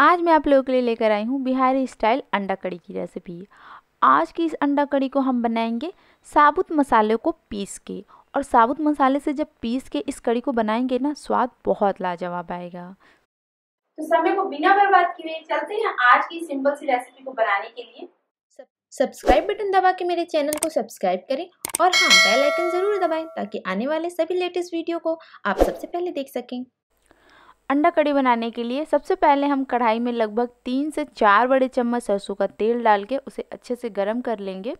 आज मैं आप लोगों के लिए लेकर आई हूँ बिहारी स्टाइल अंडा कड़ी की रेसिपी आज की इस अंडा कड़ी को हम बनाएंगे साबुत मसाले को पीस के और साबुत मसाले से जब पीस के इस कड़ी को बनाएंगे ना स्वाद बहुत लाजवाब आएगा तो समय को बिना बर्बाद किए चलते हैं आज की सिंपल सी रेसिपी को बनाने के लिए सब्सक्राइब बटन दबा के मेरे चैनल को सब्सक्राइब करें और हाँ बेल आइकन ज़रूर दबाएं ताकि आने वाले सभी लेटेस्ट वीडियो को आप सबसे पहले देख सकें अंडा कड़ी बनाने के लिए सबसे पहले हम कढ़ाई में लगभग तीन से चार बड़े चम्मच सरसों का तेल डाल के उसे अच्छे से गर्म कर लेंगे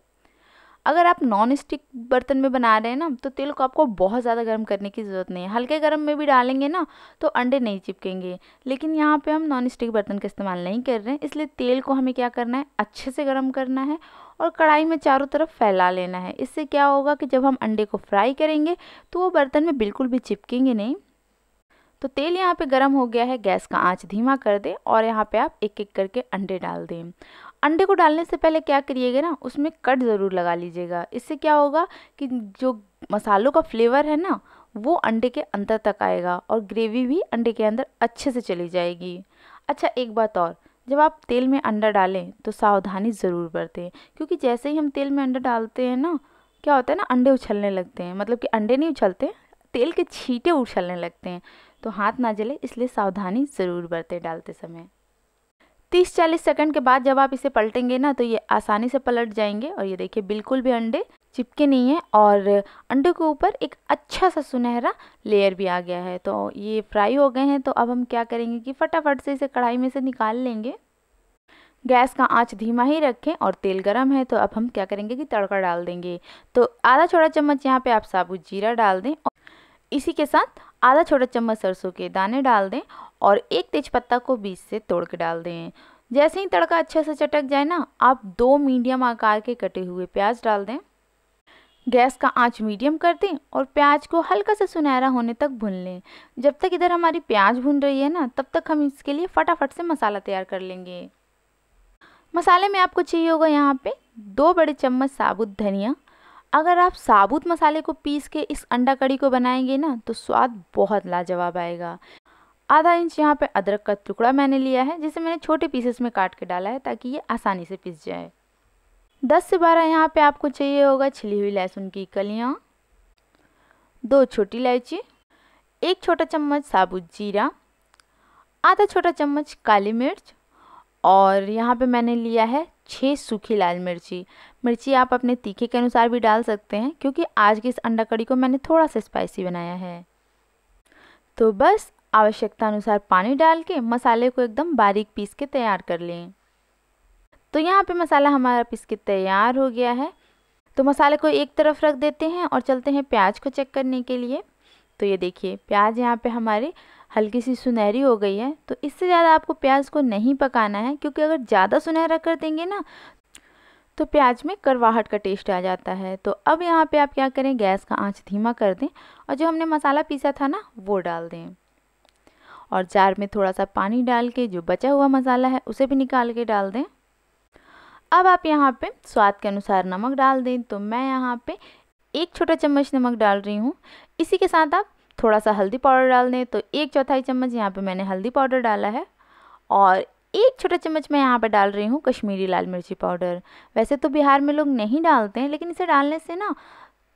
अगर आप नॉन स्टिक बर्तन में बना रहे हैं ना तो तेल को आपको बहुत ज़्यादा गर्म करने की ज़रूरत नहीं है हल्के गर्म में भी डालेंगे ना तो अंडे नहीं चिपकेंगे लेकिन यहाँ पे हम नॉन स्टिक बर्तन का इस्तेमाल नहीं कर रहे हैं इसलिए तेल को हमें क्या करना है अच्छे से गर्म करना है और कढ़ाई में चारों तरफ फैला लेना है इससे क्या होगा कि जब हम अंडे को फ्राई करेंगे तो वो बर्तन में बिल्कुल भी चिपकेंगे नहीं तो तेल यहाँ पे गर्म हो गया है गैस का आंच धीमा कर दें और यहाँ पे आप एक एक करके अंडे डाल दें अंडे को डालने से पहले क्या करिएगा ना उसमें कट ज़रूर लगा लीजिएगा इससे क्या होगा कि जो मसालों का फ्लेवर है ना वो अंडे के अंदर तक आएगा और ग्रेवी भी अंडे के अंदर अच्छे से चली जाएगी अच्छा एक बात और जब आप तेल में अंडा डालें तो सावधानी ज़रूर बरतें क्योंकि जैसे ही हम तेल में अंडा डालते हैं ना क्या होता है ना अंडे उछलने लगते हैं मतलब कि अंडे नहीं उछलते तेल के छींटे उछलने लगते हैं तो हाथ ना जले इसलिए सावधानी ज़रूर बरतें डालते समय तीस चालीस सेकंड के बाद जब आप इसे पलटेंगे ना तो ये आसानी से पलट जाएंगे और ये देखिए बिल्कुल भी अंडे चिपके नहीं हैं और अंडे के ऊपर एक अच्छा सा सुनहरा लेयर भी आ गया है तो ये फ्राई हो गए हैं तो अब हम क्या करेंगे कि फटाफट से इसे कढ़ाई में से निकाल लेंगे गैस का आंच धीमा ही रखें और तेल गरम है तो अब हम क्या करेंगे कि तड़का डाल देंगे तो आधा छोटा चम्मच यहाँ पे आप साबुत जीरा डाल दें और इसी के साथ आधा छोटा चम्मच सरसों के दाने डाल दें और एक तेज़पत्ता को बीच से तोड़ के डाल दें जैसे ही तड़का अच्छे से चटक जाए ना आप दो मीडियम आकार के कटे हुए प्याज डाल दें गैस का आंच मीडियम कर दें और प्याज को हल्का सा सुनहरा होने तक भून लें जब तक इधर हमारी प्याज भून रही है ना तब तक हम इसके लिए फटाफट से मसाला तैयार कर लेंगे मसाले में आपको चाहिए होगा यहाँ पे दो बड़े चम्मच साबुत धनिया अगर आप साबुत मसाले को पीस के इस अंडा कड़ी को बनाएंगे ना तो स्वाद बहुत लाजवाब आएगा आधा इंच यहाँ पे अदरक का टुकड़ा मैंने लिया है जिसे मैंने छोटे पीसेस में काट के डाला है ताकि ये आसानी से पीस जाए दस से बारह यहाँ पे आपको चाहिए होगा छिली हुई लहसुन की कलियाँ दो छोटी इलायची एक छोटा चम्मच साबुत जीरा आधा छोटा चम्मच काली मिर्च और यहाँ पे मैंने लिया है छः सूखी लाल मिर्ची मिर्ची आप अपने तीखे के अनुसार भी डाल सकते हैं क्योंकि आज की इस अंडा कड़ी को मैंने थोड़ा सा स्पाइसी बनाया है तो बस आवश्यकता अनुसार पानी डाल के मसाले को एकदम बारीक पीस के तैयार कर लें तो यहाँ पे मसाला हमारा पीस के तैयार हो गया है तो मसाले को एक तरफ रख देते हैं और चलते हैं प्याज को चेक करने के लिए तो ये देखिए प्याज यहाँ पर हमारे हल्की सी सुनहरी हो गई है तो इससे ज़्यादा आपको प्याज को नहीं पकाना है क्योंकि अगर ज़्यादा सुनहरा कर देंगे ना तो प्याज में करवाहट का टेस्ट आ जाता है तो अब यहाँ पे आप क्या करें गैस का आंच धीमा कर दें और जो हमने मसाला पीसा था ना वो डाल दें और जार में थोड़ा सा पानी डाल के जो बचा हुआ मसाला है उसे भी निकाल के डाल दें अब आप यहाँ पे स्वाद के अनुसार नमक डाल दें तो मैं यहाँ पे एक छोटा चम्मच नमक डाल रही हूँ इसी के साथ आप थोड़ा सा हल्दी पाउडर डाल दें तो एक चौथाई चम्मच यहाँ पे मैंने हल्दी पाउडर डाला है और एक छोटा चम्मच मैं यहाँ पर डाल रही हूँ कश्मीरी लाल मिर्ची पाउडर वैसे तो बिहार में लोग नहीं डालते हैं लेकिन इसे डालने से ना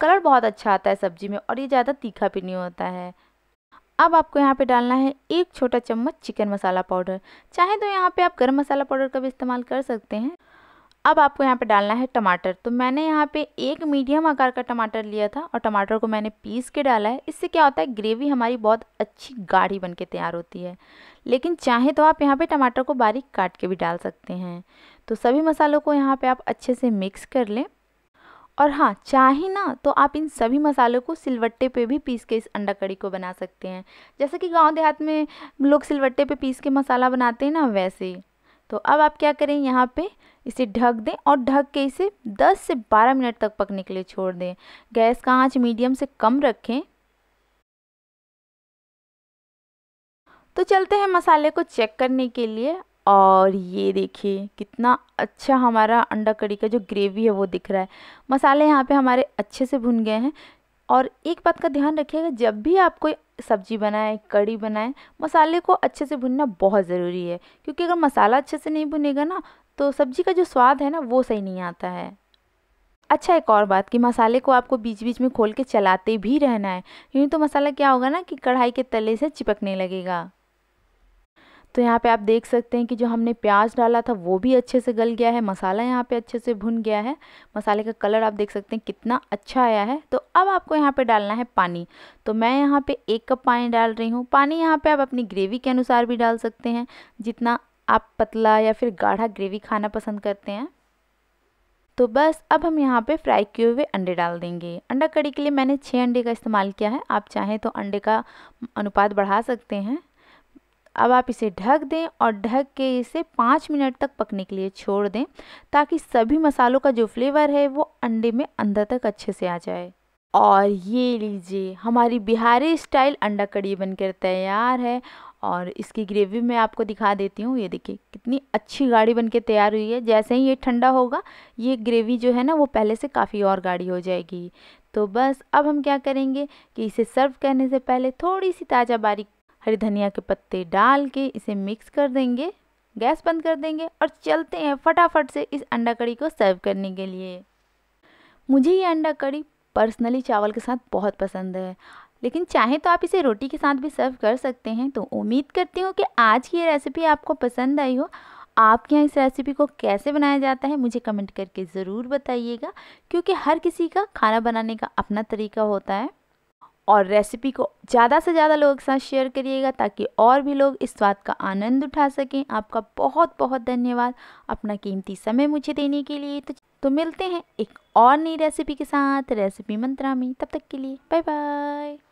कलर बहुत अच्छा आता है सब्ज़ी में और ये ज़्यादा तीखा भी नहीं होता है अब आपको यहाँ पे डालना है एक छोटा चम्मच चिकन मसाला पाउडर चाहे तो यहाँ पे आप गर्म मसाला पाउडर का भी इस्तेमाल कर सकते हैं अब आपको यहाँ पे डालना है टमाटर तो मैंने यहाँ पे एक मीडियम आकार का टमाटर लिया था और टमाटर को मैंने पीस के डाला है इससे क्या होता है ग्रेवी हमारी बहुत अच्छी गाढ़ी बन के तैयार होती है लेकिन चाहे तो आप यहाँ पे टमाटर को बारीक काट के भी डाल सकते हैं तो सभी मसालों को यहाँ पे आप अच्छे से मिक्स कर लें और हाँ चाहे ना तो आप इन सभी मसालों को सिलवट्टे पे भी पीस के इस अंडा कड़ी को बना सकते हैं जैसे कि गांव देहात में लोग सिलवट्टे पे पीस के मसाला बनाते हैं ना वैसे तो अब आप क्या करें यहाँ पे इसे ढक दें और ढक के इसे 10 से 12 मिनट तक पकने के लिए छोड़ दें गैस का आंच मीडियम से कम रखें तो चलते हैं मसाले को चेक करने के लिए और ये देखिए कितना अच्छा हमारा अंडा कड़ी का जो ग्रेवी है वो दिख रहा है मसाले यहाँ पे हमारे अच्छे से भुन गए हैं और एक बात का ध्यान रखिएगा जब भी आप कोई सब्जी बनाएं कड़ी बनाएं मसाले को अच्छे से भुनना बहुत ज़रूरी है क्योंकि अगर मसाला अच्छे से नहीं भुनेगा ना तो सब्जी का जो स्वाद है ना वो सही नहीं आता है अच्छा एक और बात कि मसाले को आपको बीच बीच में खोल के चलाते भी रहना है यूँ तो मसाला क्या होगा ना कि कढ़ाई के तले से चिपकने लगेगा तो यहाँ पे आप देख सकते हैं कि जो हमने प्याज डाला था वो भी अच्छे से गल गया है मसाला यहाँ पे अच्छे से भुन गया है मसाले का कलर आप देख सकते हैं कितना अच्छा आया है तो अब आपको यहाँ पे डालना है पानी तो मैं यहाँ पे एक कप पानी डाल रही हूँ पानी यहाँ पे आप अपनी ग्रेवी के अनुसार भी डाल सकते हैं जितना आप पतला या फिर गाढ़ा ग्रेवी खाना पसंद करते हैं तो बस अब हम यहाँ पे फ्राई किए हुए अंडे डाल देंगे अंडा कड़ी के लिए मैंने छः अंडे का इस्तेमाल किया है आप चाहें तो अंडे का अनुपात बढ़ा सकते हैं अब आप इसे ढक दें और ढक के इसे पाँच मिनट तक पकने के लिए छोड़ दें ताकि सभी मसालों का जो फ्लेवर है वो अंडे में अंदर तक अच्छे से आ जाए और ये लीजिए हमारी बिहारी स्टाइल अंडा कड़ी बनकर तैयार है और इसकी ग्रेवी मैं आपको दिखा देती हूँ ये देखिए कितनी अच्छी गाढ़ी बनके तैयार हुई है जैसे ही ये ठंडा होगा ये ग्रेवी जो है ना वो पहले से काफ़ी और गाढ़ी हो जाएगी तो बस अब हम क्या करेंगे कि इसे सर्व करने से पहले थोड़ी सी ताज़ा बारीक हरी धनिया के पत्ते डाल के इसे मिक्स कर देंगे गैस बंद कर देंगे और चलते हैं फटाफट से इस अंडा कड़ी को सर्व करने के लिए मुझे ये अंडा कड़ी पर्सनली चावल के साथ बहुत पसंद है लेकिन चाहे तो आप इसे रोटी के साथ भी सर्व कर सकते हैं तो उम्मीद करती हूँ कि आज की ये रेसिपी आपको पसंद आई हो आपके यहाँ इस रेसिपी को कैसे बनाया जाता है मुझे कमेंट करके ज़रूर बताइएगा क्योंकि हर किसी का खाना बनाने का अपना तरीका होता है और रेसिपी को ज़्यादा से ज़्यादा लोगों के साथ शेयर करिएगा ताकि और भी लोग इस स्वाद का आनंद उठा सकें आपका बहुत बहुत धन्यवाद अपना कीमती समय मुझे देने के लिए तो तो मिलते हैं एक और नई रेसिपी के साथ रेसिपी मंत्रा में तब तक के लिए बाय बाय